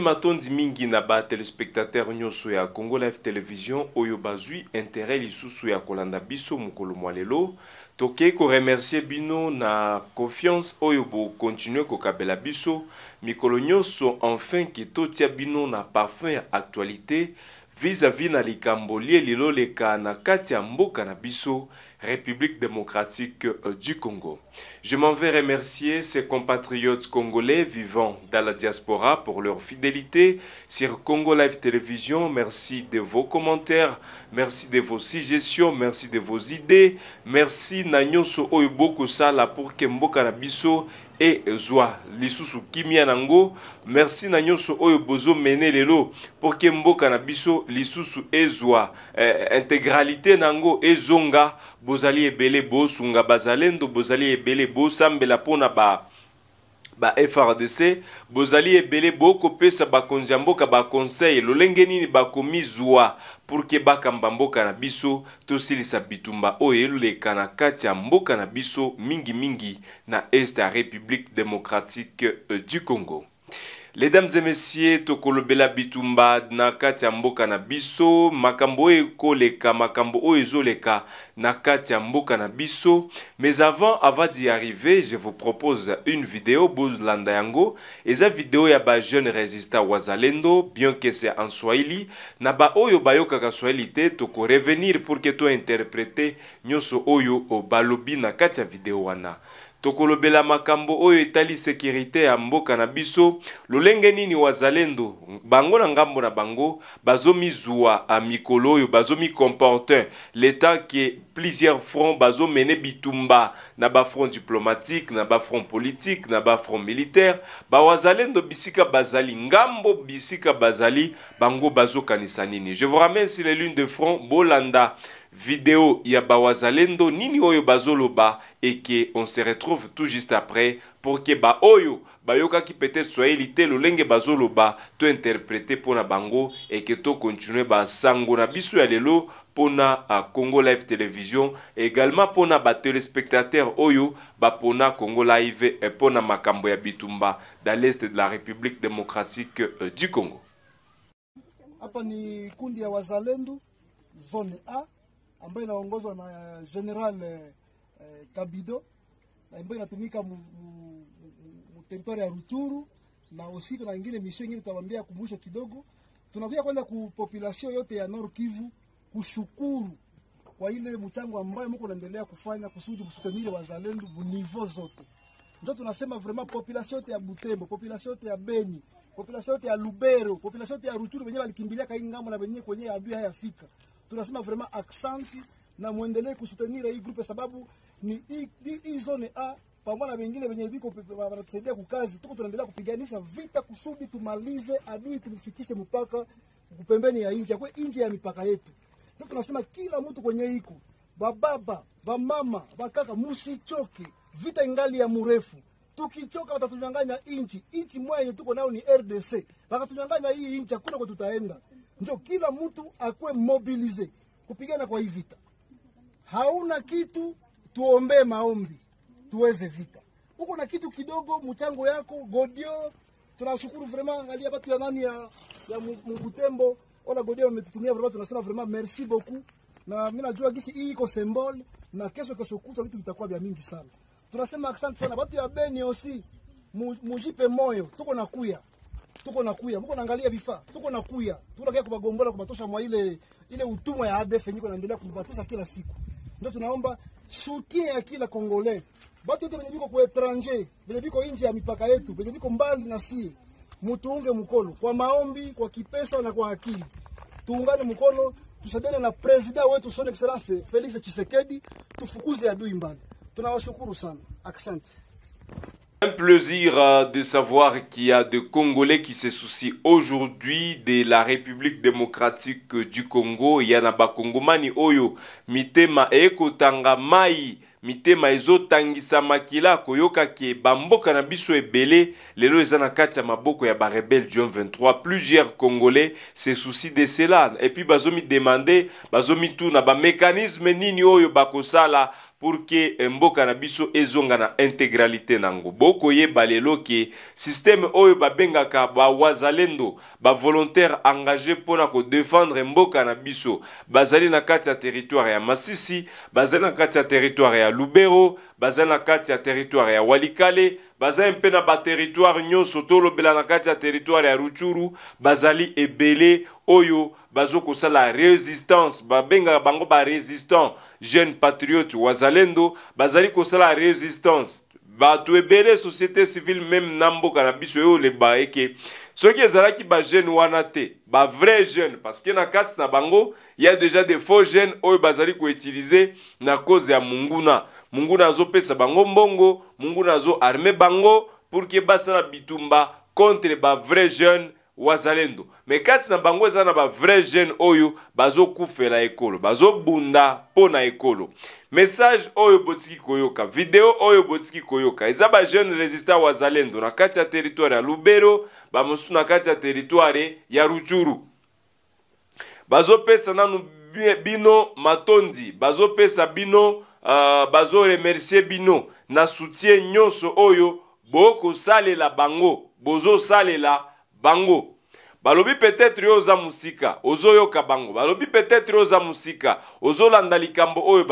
matondi mingi na batelespectatere nyonso ya congo live television oyo bazwi intere lisusu ya kolanda biso mokolo mwa lelo tokei koremercie bino na confiance oyo bokontinue kokabela biso mikolo nyonso enfin ke totia bino na parfum ya actualité vis-à-vis na likambo lie liloleka na kati ya mboka na biso République démocratique euh, du Congo. Je m'en vais remercier ces compatriotes congolais vivant dans la diaspora pour leur fidélité sur Congo Live Télévision. Merci de vos commentaires, merci de vos suggestions, merci de vos idées. Merci Nanyoso Oyoboko Sala pour Kemboka Nabiso et Zwa Lisusu kimianango, Nango. Merci Nanyoso Oyobozo Menelelo pour que Mbokanabiso Lisusu Zoa eh, Intégralité Nango Zonga. bozali ebele bosunga bazalendo bozali ebele bosambela mpona ba ba frdc bozali ebele bokopesa bakonzi ya mboka baconseil lolenge nini bakomizwa pour ke bakamba mboka na biso tosilisa bitumba oyo eloleka na kati ya mboka na biso mingimingi na este ya république démocratique du congo mesdames et messieurs tokolobela bitumba na kati ya mboka na biso makambo oyo ekoleka makambo oyo ezoleka na kati ya mboka na biso mais avant avant d'y arriver je vous propose une vidéo bolanda yango eza video ya bajeune résistant wazalendo bien que c'est en swahili na baoyo bayokaka swahili te tokorevenir pour ke tointerprete nyonso oyo balobi na kati ya video wana tokolobela makambo oyo etali sekurite ya mboka na biso lolenge nini wazalendo bango na ngambo na bango bazomizwa a mikolo oyo bazomikomporte letant ke plusieurs fronts bazomene bitumba na bafront diplomatique na bafront politique na bafront militaire bawazalendo bisika bazali ngambo bisika bazali bango bazokanisa nini je vous ramène sur les lunes de front bolanda Vidéo ya bawazalendo nini oyo bazoloba que on se retrouve tout juste après pour que ba oyo qui peut-être swahili te lolenge bazoloba To mpo na bango eke tokontinue basango na biso ya lelo à ah, congo live télévision également mpona batelespectateur oyo bapona congo live mpona eh, makambo ya bitumba dans l'est de la république démocratique eh, du congo wazalendo zone ambayo inaongozwa na eh, General eh, eh Kabido ambayo inatumika territori ya Ruchuru na usiku na ingine misio ingine tutawaambia kumbusho kidogo. Tunakuja kwenda ku population yote ya Nord Kivu kushukuru kwa ile mchango ambayo mko naendelea kufanya kusudi msutenire wazalendo bunivo zote. Ndio tunasema vraiment population yote ya Butembo, population yote ya Beni, population yote ya Lubero, population yote ya Ruchuru wenyewe walikimbilia kaingambo na wenyewe kwenye adui hayafika tunasema vraiment aksanti na mwendelee kusutenira hii grupe, sababu ni hii zone A pamoja na wengine wenye viko wanatusaidia kukazi, tuko tunaendelea kupiganisha vita kusudi tumalize adui, tumfikishe mpaka kupembeni ya nje kwa nje ya mipaka yetu. Ndio tunasema kila mtu kwenye iko bababa, bamama, bakaka, musichoke, vita ingali ya mrefu. Tukichoka watatunyang'anya inchi. Inchi mwenye tuko nayo ni RDC, wakatunyang'anya hii inchi, hakuna kwa tutaenda njo kila mtu akuwe mobilize kupigana kwa hii vita. Hauna kitu, tuombee maombi tuweze vita. Uko na kitu kidogo, mchango yako Godio, tunashukuru vraiment. Angalia batu ya nani ya, ya Mubutembo, ona Godio ametutumia vraiment, tunasema vraiment merci beaucoup, na mimi najua gisi hii iko symbol, na kesho kesho kuta vitu vitakuwa vya mingi sana. Tunasema asante sana watu ya Beni osi, mujipe moyo, tuko kuya tuko nakuya mko naangalia vifaa, tuko nakuya tuko nakuya kubagombola kubatosha mwa ile ile utumwa ya ADF nyiko naendelea kubatosha kila siku. Ndio tunaomba soutien ya kila Kongole, batu wote venye viko ku etranger, venye viko nje ya mipaka yetu, venye viko mbali na sie, mutuunge mkono kwa maombi, kwa kipesa na kwa akili, tuungane mkono tusadene na president wetu son excellence Felix Tshisekedi, tufukuze adui mbali. Tunawashukuru sana, asante. Un plaisir euh, de savoir qu'il y a des Congolais qui se soucient aujourd'hui de la République démocratique du Congo. Il y en a Congomani Oyo, Mitema Eko mai mitema ezotangisama makila koyokaki bamboka na biso ebele lelo eza na kati ya maboko ya barebele du 23 plusieurs congolais se soucient de cela epuis bazomidemande bazomituna bamékanisme nini oyo bakosala pour ke eh, mboka na biso ezonga na integralité nango bokoyeba lelo ke systeme oyo babengaka bawazalendo bavolontaire engage mpona kodefendre mboka na biso bazali na kati ya territoire ya masisi bazali na kati ya territoire ya lubero bazali na kati ya territoire ya walikale bazali mpe na baterritoire nyonso tolobela na kati ya territoire ya ruchuru bazali ebele oyo résistance. resistance benga bango ba résistant. jeune patriote wazalendo bazali kosala resistance bato ebele société civile meme na mboka na biso qui oleba eke soki ezalaki bajeune wana te jeunes, jeune que na kati na bango ya déjà des faux jeunes oyo bazali utiliser na cause ya munguna munguna pesa bango mbongo munguna armer bango pour ke basala bitumba contre vrais jeunes wazalendo me kati na bango eza na bavrai jeune oyo bazokufela ekolo bazobunda mpo na ekolo message oyo botiki koyoka video oyo botiki koyoka eza bajeune resistant wazalendo na kati ya teritware ya lubero bamosusu na kati ya teritware ya ruchuru bazopesa nanu bino matondi bazopesa bino uh, bazoremercie bino na soutien nyonso oyo bokosalela bango bozosalela bango balobi peut-être yo oza mosika ozoyoka bango balobi peut-être yo oza mosika ozolanda likambo oyo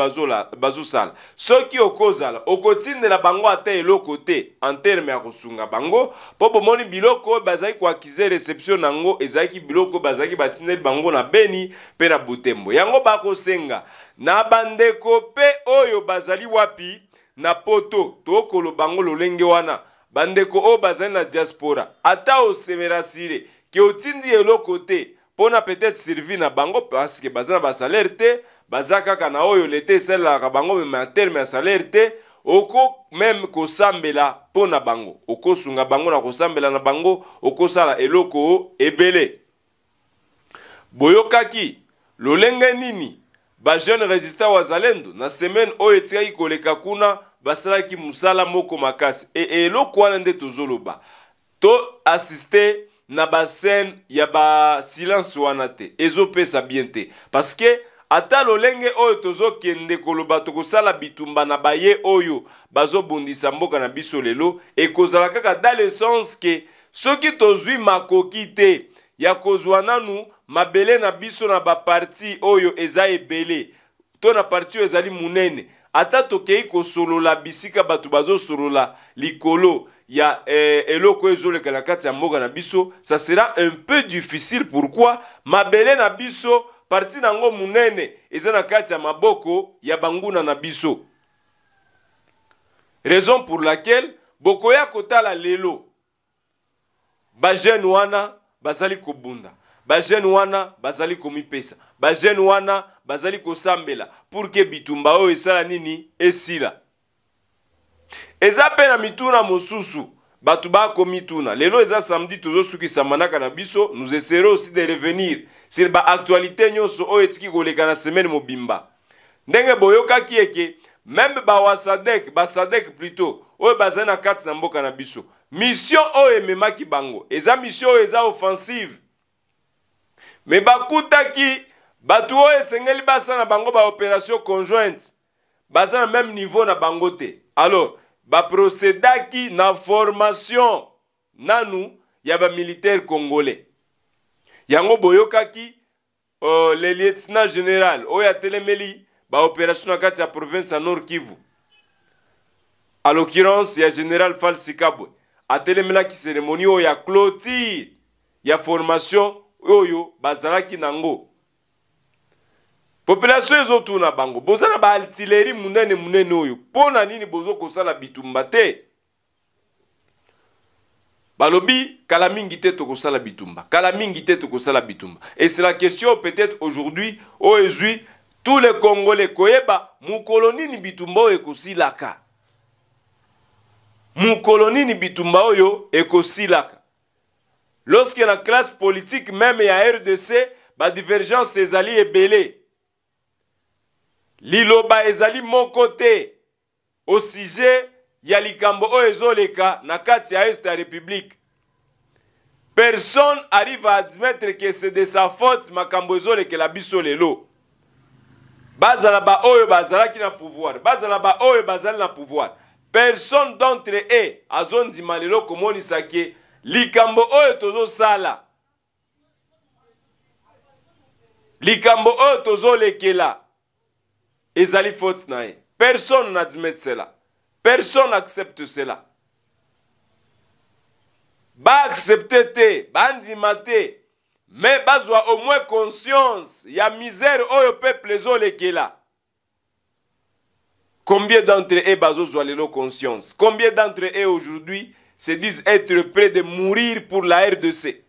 bazosala soki okozala okotindela bango ata eloko te en terme ya kosunga bango mpo bomoni biloko oyo bazalaki koakize reception na yango ezalaki biloko oyo bazalaki batindeli bango na beni mpe na botembo yango bakosenga na bandeko mpe oyo bazali wapi na poto tokolobango lolenge wana bandeko oyo bazali na diaspora ata osemera sire ke otindi eloko te mpona peut-être survie na bango parceke baza na basalaire te baza kaka na oyo leta esalelaka bango mema ya terme ya salaire te oko meme kosambela mpo na bango okosunga bango na kosambela na bango okosala eloko oyo ebele boyokaki lolenge nini bajeune résistant wazalendo na semaine oyo etikaki koleka kuna basalaki mosala moko makasi e, e eloko wana nde tozoloba to asiste na bascene ya basilence wana te ezopesa bien te parce que ata lolenge oyo tozokende koloba tokosala bitumba na baye oyo bazobundisa mboka na biso lelo ekozala kaka dans le sens ke soki tozwi makoki te ya kozwa nanu mabele na biso na baparti oyo eza ebele to na parti oyo ezali monene ata tokei kosolola bisika bato bazosolola likolo ya eh, eloko ezoleka na kati ya mboka na biso ça sera un peu difficile pourquoi mabele na biso parti na yango monene eza na kati ya maboko ya banguna na biso raison pour laquelle bokoya kotala lelo bajeune wana bazali kobunda bajeune wana bazali komipesa bajeune wana bazali kosambela pour ke bitumba oyo esala nini esila eza mpe na mituna mosusu bato bakomituna lelo eza samedi tozosukisama na kana biso nous essaierons aussi de revenir sur baaktualité nyonso oyo etiki koleka na semaine mobimba ndenge boyokaki eke meme bawasadek basadek pluto oyo bazali na kati na mboka na biso mission oyo ememaki bango eza mission oyo eza offensive me bakutaki bato oyo esengeli basala na bango baopération conjointe baza na même niveau na bango te alors baprocédaki na formation nanu ya bamilitaire congolais yango boyokaki uh, le lieutenant général oyo atelemeli baopération na kati ya province ya nord kivu a l'occurrence ya général fal sikabwe atelemelaki cérémonie oyo ya clôture ya formation oyo bazalaki nango population ezotuna bango boza na baaltileri munene munene oyo mpo na nini bozokosala bitumba te balobi kala mingi te tokosala bitumba kala mingi te tokosala bitumba et c'est la question peut-être aujourd'hui oyo oh, ezwi tous les congolais koyeba mokolo nini bitumba oyo ekosilaka mokolo nini bitumba oyo ekosilaka lorsque na classe politique même ya rdc badivergence ezali ebele liloba ezali moko te au sujet ya likambo oyo ezoleka na kati ya este ya république personne arrive à admettre que c'est de sa faute makambo ezolekela biso lelo bazala baoyo bazalaki na pouvoir bazala baoyo bazali na pouvoir personne d'entre eux azondima lelo komonisa ke likambo oyo tozosala likambo oyo tozolekela ezali faute na ye personne n'admette cela personne n'accepte cela baaccepte te bandima te me bazwa au moins conscience ya misère oyo peuple ezolekela combien d'entre eux bazozwa lelo conscience combien d'entre eux aujourd'hui se disent être près de mourir pour la rdc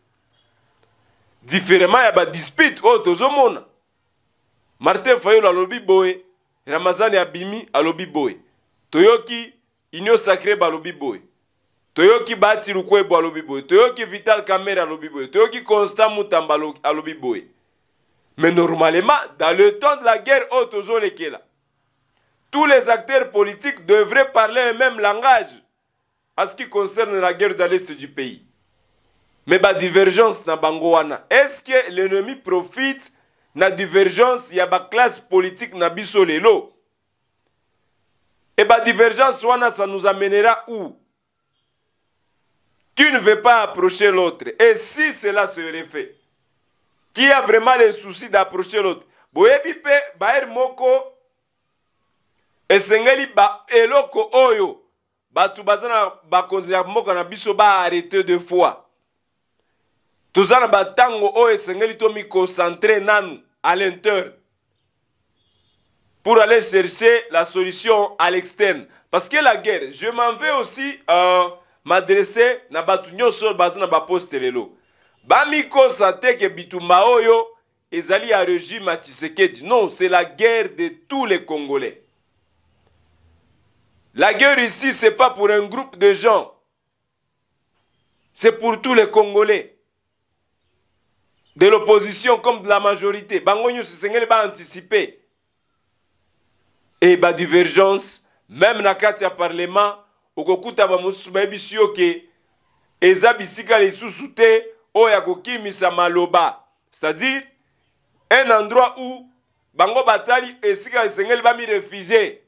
différemment ya badispute oyo oh, tozomona martin fayolo alobi boye ramazani abimi alobi boy. toyoki inyo sacré balobi boy. toyoki bati lukwebo alobi boy. toyoki vital camera alobi boy. toyoki constant mutamba alobi boy. mais normalement dans le temps de la guerre oh, là. tous les acteurs politiques devraient parler un même langage en ce qui concerne la guerre dans l'est du pays mais divergence divergence bango wana est ce que l'ennemi profite na divergence ya baklasse politique na biso lelo e badivergence wana ça nous amènera où qui ne veut pas approcher l'autre et si cela serait fait qui a vraiment le souci d'approcher l'autre boyebi mpe bayere moko esengeli eloko oyo bato baza na bakonzi ya mboka na biso baarrete de fois Tout na bantango oyo se concentrer nanu à l'intérieur pour aller chercher la solution à l'externe parce que la guerre je m'en vais aussi euh, m'adresser na batunyo nyonso baza na baposte lelo bamikoncentre ke bitumba oyo ezali à régime à non c'est la guerre de tous les congolais La guerre ici, ce n'est pas pour un groupe de gens. C'est pour tous les Congolais. de l'opposition comme de la majorité bango nyonso esengeli baanticipe e badivergence meme na kati ya parlement okokuta bamosusu bayebisi yo ke eza bisika lisusu te oyo akokimisa maloba c'est-à-dire un endroit où bango batali esika esengeli bamirefugie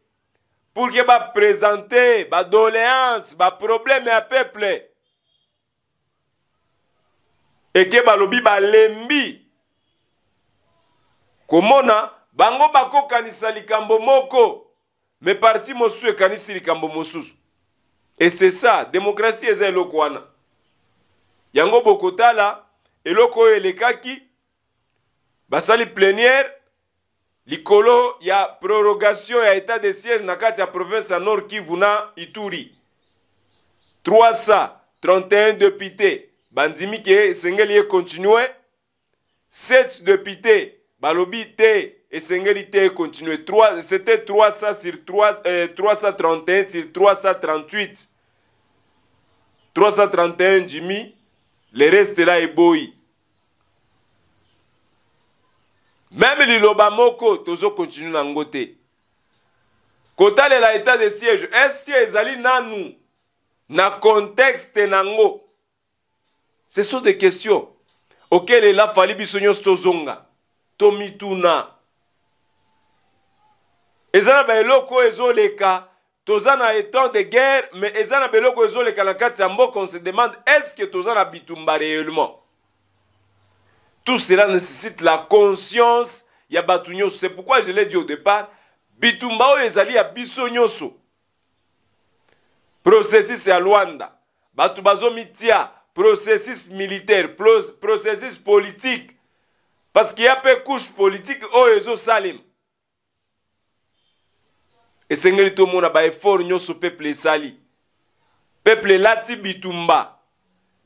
pour ke baprésente badoléance baproblème ya peuple eke balobi balembi komona bango bakokanisa likambo moko me parti mosusu ekanisi likambo mosusu e c'est ça démocratie eza eloko wana yango bokotala eloko oyo elekaki basali plénière likolo ya prorogation ya état de siège na kati ya province ya nord kivu na ituri 331 députés bandimi ke esengeli ekontinue 7 députés balobi te esengeli te ekontinue c'était 300 sur 3, euh, 331 sur 338 331 jimi le reste la eboyi meme liloba moko tozokontinue nango te kotalela état de siège estce ezali nanu na contexte nango ce sont des questions auxquelles elafali biso nyonso tozonga tomituna eza na baeloko oyo ezoleka toza na etan de guerre mais eza na baeloko oyo ezoleka na kati ya mboka on se demande est ce que toza na bitumba réellement tout cela nécessite la conscience ya bato nyonso c'est pourquoi je l'ai dit au départ bitumba oyo ezali ya biso nyonso processus ya lwanda bato bazomitia processus militaire processus politique parce qu'il y a peu couche politique oyo oh, ezosalema esengeli tomona baeffort nyonso peuple esali peuple elati bitumba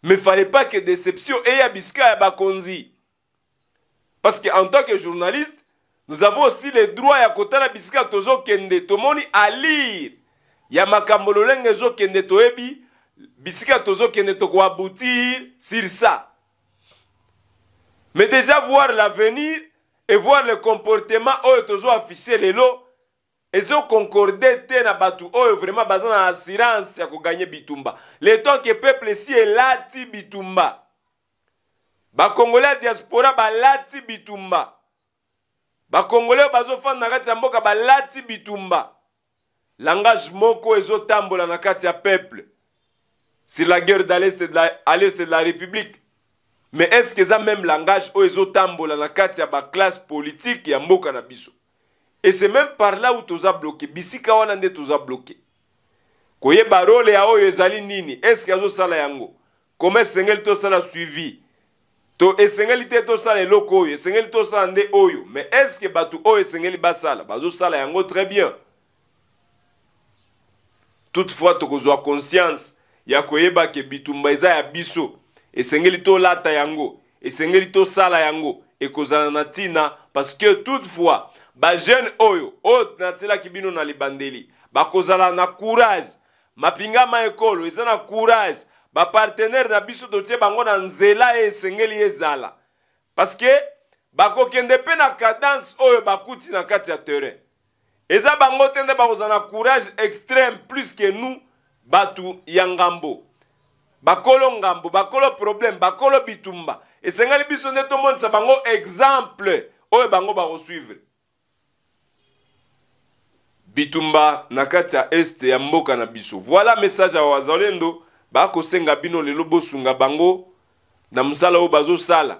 mais fallait pas que déception eya bisika ya bakonzi parce que en tant que journaliste nous avons aussi le droit ya kotala bisika tozokende tomoni alire ya makambo lolenge ezokende toyebi bisika tozokende tokoaboutir sur ça mais déjà voir l'avenir et voir le comportement oyo tozoafishe lelo ezokonkorde te na bato oyo vraiment baza na assurance ya koganye bitumba le temps ke peuple esi elati bitumba bakongole ya diaspora balati bitumba bakongole oyo bazofanda na kati ya mboka balati bitumba langage moko ezotambola na kati ya peuple sur la guerre de l'Est et de, de la République. Mais est-ce que ça même langage où ils ont tambola la carte ba classe politique ya mboka na biso? Et c'est même par là où toza bloqué, bisika wana nde toza bloqué. Koyeba role ya oyo ezali nini? Est-ce que sala yango? Comment sengeli to sala suivi? To esengeli te to sala eloko oyo, esengeli to sala nde oyo. Mais est-ce que batu oyo esengeli basala? Bazo sala yango très bien. Toutefois, tokozwa conscience ya koyeba ke bitumba eza ya biso esengeli tolata yango esengeli tosala yango ekozala na ntina parceke toutefois bajeune oyo oyo natielaki bino na libandeli bakozala na courage mapingama ekolo eza na courage bapartenere na biso totie bango na nzela e esengeli ezala parceke bakokende mpe na cadence oyo bakuti na kati ya terrain eza bango te nde bakozala na courage extrême plus ke nous bato ya ngambo bakolo ngambo bakolo problème bakolo bitumba esengeli biso nde tomonisa bango exemple oyo bango bakosuivre bitumba na kati ya este ya mboka na biso voila message ya bazalendo bakosenga bino lelo bosunga bango na mosala oyo bazosala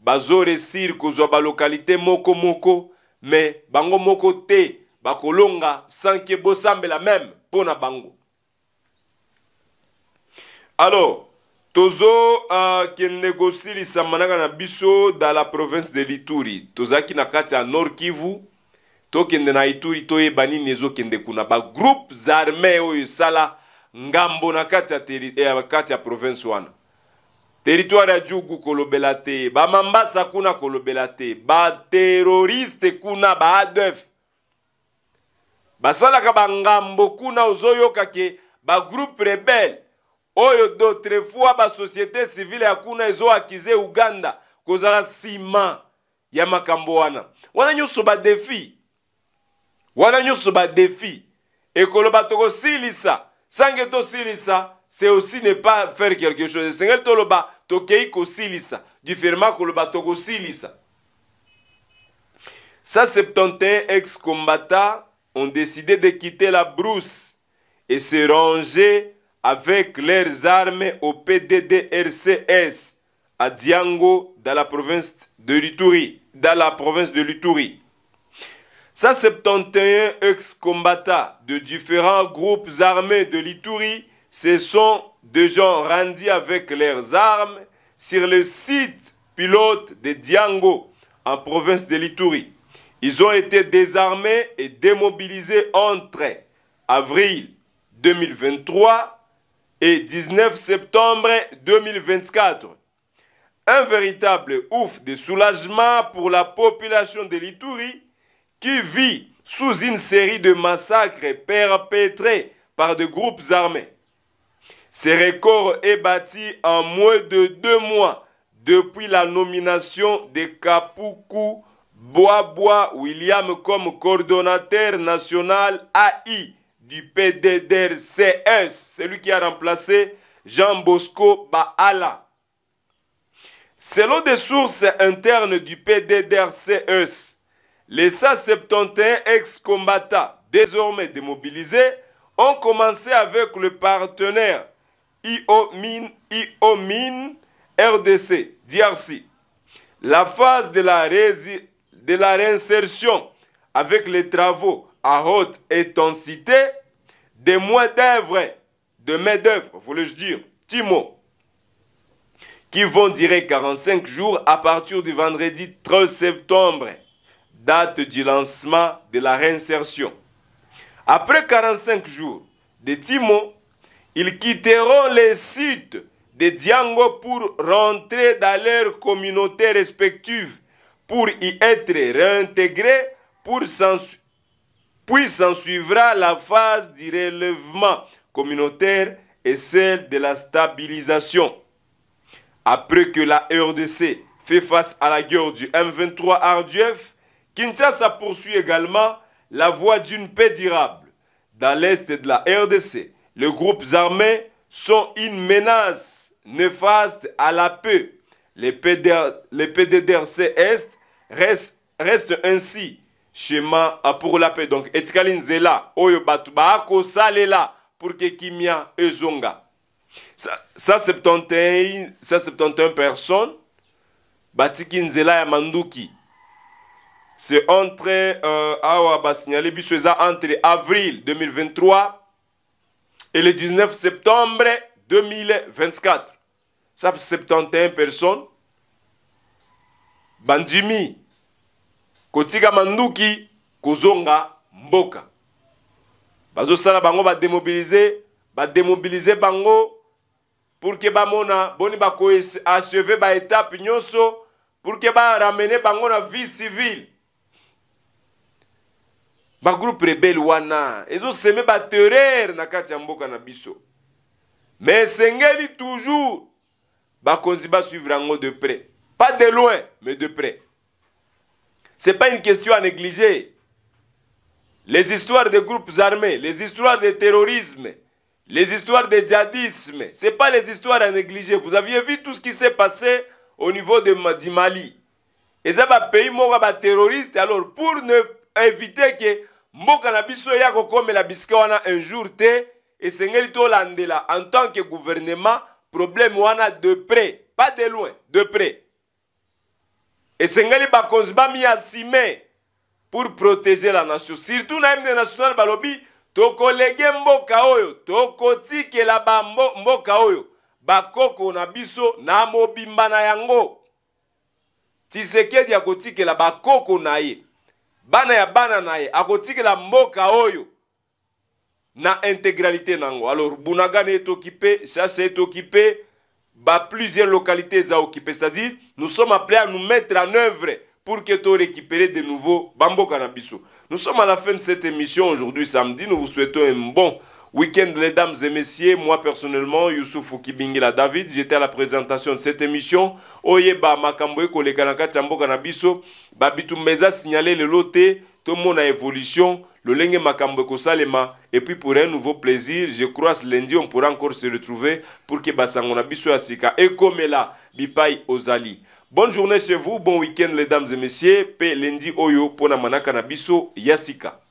bazoresir kozwa balokalité moko moko me bango moko te bakolonga sanke bosambela meme mpo na bango alors tozokende uh, kosilisa manaka na biso da la province de lituri tozalaki na kati ya nord kivu tokende na ituri toyeba nini ezokende kuna bagroupe arme oyo esala ngambo na kati ya, teri, eh, kati ya province wana teritware ya jugu kolobela te bamambasa kuna kolobela te bateroriste kuna baadef basalaka bangambo kuna ozoyoka ke bagroupe rebele oyo d'autrefois basosiété civile ya kuna ezoakize uganda kozala nsima ya makambo wana wana nyonso badefi wana nyonso badefi ekoloba tokosilisa sange tosilisa c'est aussi ne pas faire quelque chose esengeli toloba tokei kosilisa différemment koloba tokosilisa 171 ex-combattants ont décidé de quitter la brousse et se ranger avec leurs armes au PDDRCS à Diango dans la province de l'Ituri. Dans la province de 171 ex-combattants de différents groupes armés de l'Ituri se sont déjà rendus avec leurs armes sur le site pilote de Diango en province de l'Ituri. Ils ont été désarmés et démobilisés entre avril 2023 et 19 septembre 2024. Un véritable ouf de soulagement pour la population de l'Itourie qui vit sous une série de massacres perpétrés par des groupes armés. Ce record est bâti en moins de deux mois depuis la nomination de Kapuku Boaboa William comme coordonnateur national AI du PDDRCS, celui qui a remplacé Jean Bosco Baala. Selon des sources internes du PDDRCS, les 171 ex-combattants, désormais démobilisés, ont commencé avec le partenaire IOMIN, IOMIN RDC, DRC. La phase de la, de la réinsertion avec les travaux à haute intensité, des mois d'œuvre, de main-d'œuvre, voulais-je dire, Timo, qui vont durer 45 jours à partir du vendredi 13 septembre, date du lancement de la réinsertion. Après 45 jours de Timo, ils quitteront les sites de Diango pour rentrer dans leur communauté respectives, pour y être réintégrés, pour s'en... Puis s'en suivra la phase du relèvement communautaire et celle de la stabilisation. Après que la RDC fait face à la guerre du M23 RDF, Kinshasa poursuit également la voie d'une paix durable. Dans l'est de la RDC, les groupes armés sont une menace néfaste à la paix. Les, PDDRC Est reste restent ainsi chemin pour la paix donc etikali nzela oyo bato Salela, pour que kimia ezonga 171, 171 personnes batiki nzela ya manduki c'est entre euh, awa entre avril 2023 et le 19 septembre 2024 ça 71 personnes bandimi kotikama nduki kozonga mboka bazosala bango bademobilize bademobilize bango pour ke bamona boni bakoacheve baetape nyonso pour ke baramene bango na vie civile bagroupe rebele wana ezoseme baterreur na kati ya mboka na biso me esengeli toujours bakonzi basuivre yango de près pas de loin mais de près Ce n'est pas une question à négliger. Les histoires des groupes armés, les histoires de terrorisme, les histoires de djihadisme, ce pas les histoires à négliger. Vous aviez vu tout ce qui s'est passé au niveau du Mali. Et ça, va pays terroriste. Alors, pour ne éviter que mboka na biso la kokomela un jour te de en tant que gouvernement problème wana de près pas de loin de près esengeli bakonzi bamiya nsime pour protéger la nation surtout na hymne national balobi tokolege mboka oyo tokotikela bamboka oyo bakoko na biso na mobimba na yango tisekedi akotikela bakoko na ye bana ya bana na ye akotikela mboka oyo na integralité na yango alors bunagana etoki mpe sasa etoki mpe Bah, plusieurs localités à occuper. C'est-à-dire, nous sommes appelés à nous mettre en œuvre pour que tu récupérer de nouveau Bambo Canabiso. Nous sommes à la fin de cette émission aujourd'hui samedi. Nous vous souhaitons un bon week-end, les dames et messieurs. Moi, personnellement, Youssouf Kibingila David, j'étais à la présentation de cette émission. Oyeba Tchambo Babitou Meza signalé le loté tout monde a évolution, le ma makambo salema et puis pour un nouveau plaisir, je crois que lundi on pourra encore se retrouver pour que basangona biso et comme la bipai ozali. Bonne journée chez vous, bon week-end les dames et messieurs, pe lundi oyo pona manaka na yasika.